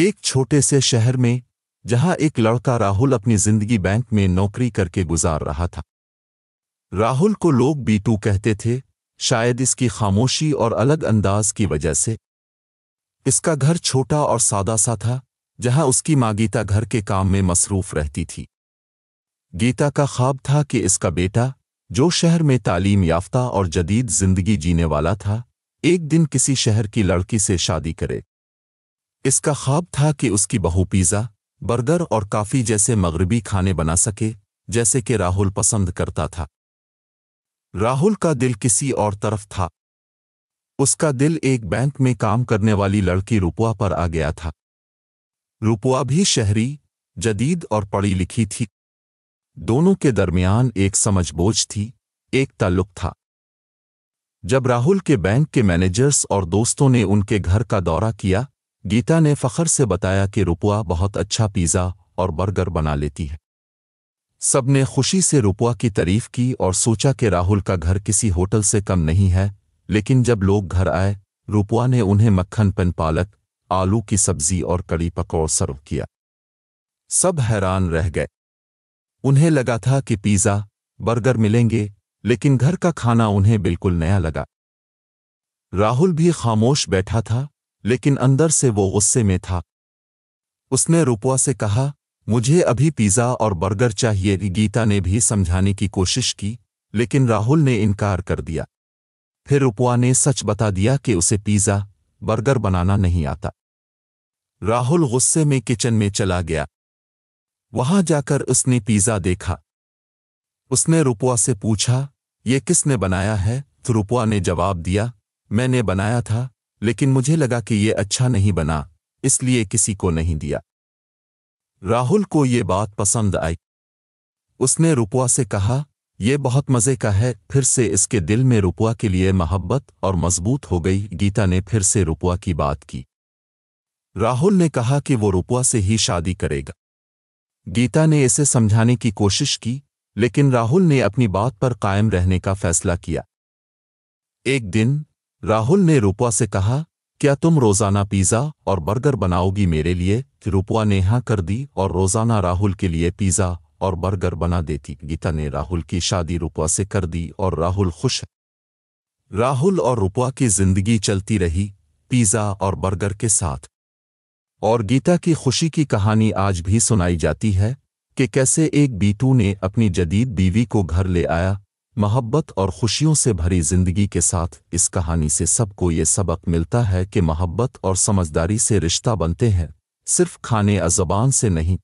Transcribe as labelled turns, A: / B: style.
A: एक छोटे से शहर में जहां एक लड़का राहुल अपनी जिंदगी बैंक में नौकरी करके गुजार रहा था राहुल को लोग बीटू कहते थे शायद इसकी खामोशी और अलग अंदाज की वजह से इसका घर छोटा और सादा सा था जहां उसकी माँ गीता घर के काम में मसरूफ रहती थी गीता का ख्वाब था कि इसका बेटा जो शहर में तालीम याफ्ता और जदीद जिंदगी जीने वाला था एक दिन किसी शहर की लड़की से शादी करे इसका ख्वाब था कि उसकी बहू पिज़्ज़ा बर्गर और काफ़ी जैसे मगरबी खाने बना सके जैसे कि राहुल पसंद करता था राहुल का दिल किसी और तरफ था उसका दिल एक बैंक में काम करने वाली लड़की रुपुआ पर आ गया था रुपुआ भी शहरी जदीद और पढ़ी लिखी थी दोनों के दरमियान एक समझ बोझ थी एक ताल्लुक था जब राहुल के बैंक के मैनेजर्स और दोस्तों ने उनके घर का दौरा किया गीता ने फखर से बताया कि रुपवा बहुत अच्छा पिज़्ज़ा और बर्गर बना लेती है सबने खुशी से रुपवा की तारीफ की और सोचा कि राहुल का घर किसी होटल से कम नहीं है लेकिन जब लोग घर आए रुपवा ने उन्हें मक्खन पन पालक आलू की सब्जी और कड़ी पकौड़ सर्व किया सब हैरान रह गए उन्हें लगा था कि पिज़्ज़ा बर्गर मिलेंगे लेकिन घर का खाना उन्हें बिल्कुल नया लगा राहुल भी खामोश बैठा था लेकिन अंदर से वो गुस्से में था उसने रुपवा से कहा मुझे अभी पिज़्ज़ा और बर्गर चाहिए गीता ने भी समझाने की कोशिश की लेकिन राहुल ने इनकार कर दिया फिर रुपवा ने सच बता दिया कि उसे पिज़्ज़ा बर्गर बनाना नहीं आता राहुल गुस्से में किचन में चला गया वहां जाकर उसने पिज़्ज़ा देखा उसने रुपवा से पूछा ये किसने बनाया है तो रुपवा ने जवाब दिया मैंने बनाया था लेकिन मुझे लगा कि यह अच्छा नहीं बना इसलिए किसी को नहीं दिया राहुल को यह बात पसंद आई उसने रुपवा से कहा ये बहुत मज़े का है फिर से इसके दिल में रुपवा के लिए मोहब्बत और मजबूत हो गई गीता ने फिर से रुपवा की बात की राहुल ने कहा कि वो रुपवा से ही शादी करेगा गीता ने इसे समझाने की कोशिश की लेकिन राहुल ने अपनी बात पर कायम रहने का फैसला किया एक दिन राहुल ने रूपा से कहा क्या तुम रोजाना पिज्जा और बर्गर बनाओगी मेरे लिए रूपा ने हाँ कर दी और रोजाना राहुल के लिए पिज्जा और बर्गर बना देती गीता ने राहुल की शादी रूपा से कर दी और राहुल खुश राहुल और रूपा की जिंदगी चलती रही पिज्जा और बर्गर के साथ और गीता की खुशी की कहानी आज भी सुनाई जाती है कि कैसे एक बीटू ने अपनी जदीद बीवी को घर ले आया मोहब्बत और खुशियों से भरी जिंदगी के साथ इस कहानी से सबको ये सबक मिलता है कि मोहब्बत और समझदारी से रिश्ता बनते हैं सिर्फ खाने अजबान से नहीं